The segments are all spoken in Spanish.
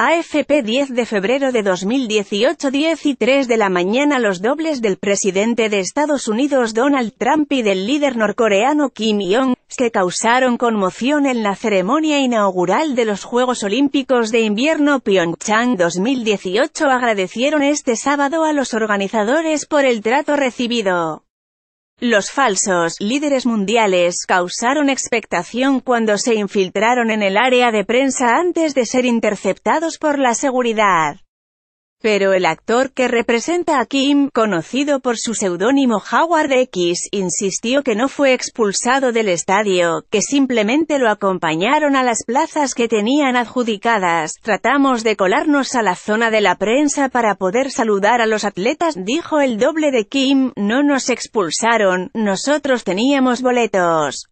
AFP 10 de febrero de 2018 10 y 3 de la mañana los dobles del presidente de Estados Unidos Donald Trump y del líder norcoreano Kim Jong, que causaron conmoción en la ceremonia inaugural de los Juegos Olímpicos de Invierno Pyeongchang 2018 agradecieron este sábado a los organizadores por el trato recibido. Los falsos líderes mundiales causaron expectación cuando se infiltraron en el área de prensa antes de ser interceptados por la seguridad. Pero el actor que representa a Kim, conocido por su seudónimo Howard X, insistió que no fue expulsado del estadio, que simplemente lo acompañaron a las plazas que tenían adjudicadas. Tratamos de colarnos a la zona de la prensa para poder saludar a los atletas, dijo el doble de Kim, no nos expulsaron, nosotros teníamos boletos.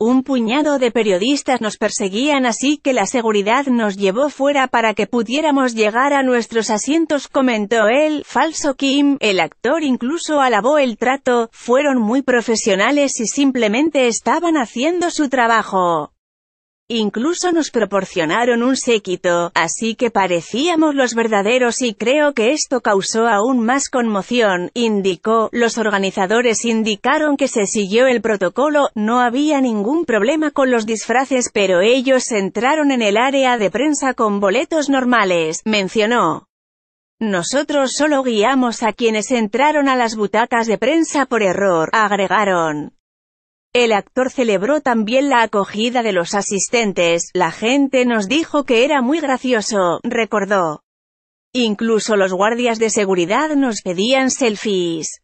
Un puñado de periodistas nos perseguían así que la seguridad nos llevó fuera para que pudiéramos llegar a nuestros asientos comentó él, falso Kim, el actor incluso alabó el trato, fueron muy profesionales y simplemente estaban haciendo su trabajo. Incluso nos proporcionaron un séquito, así que parecíamos los verdaderos y creo que esto causó aún más conmoción, indicó. Los organizadores indicaron que se siguió el protocolo, no había ningún problema con los disfraces pero ellos entraron en el área de prensa con boletos normales, mencionó. Nosotros solo guiamos a quienes entraron a las butacas de prensa por error, agregaron. El actor celebró también la acogida de los asistentes, la gente nos dijo que era muy gracioso, recordó. Incluso los guardias de seguridad nos pedían selfies.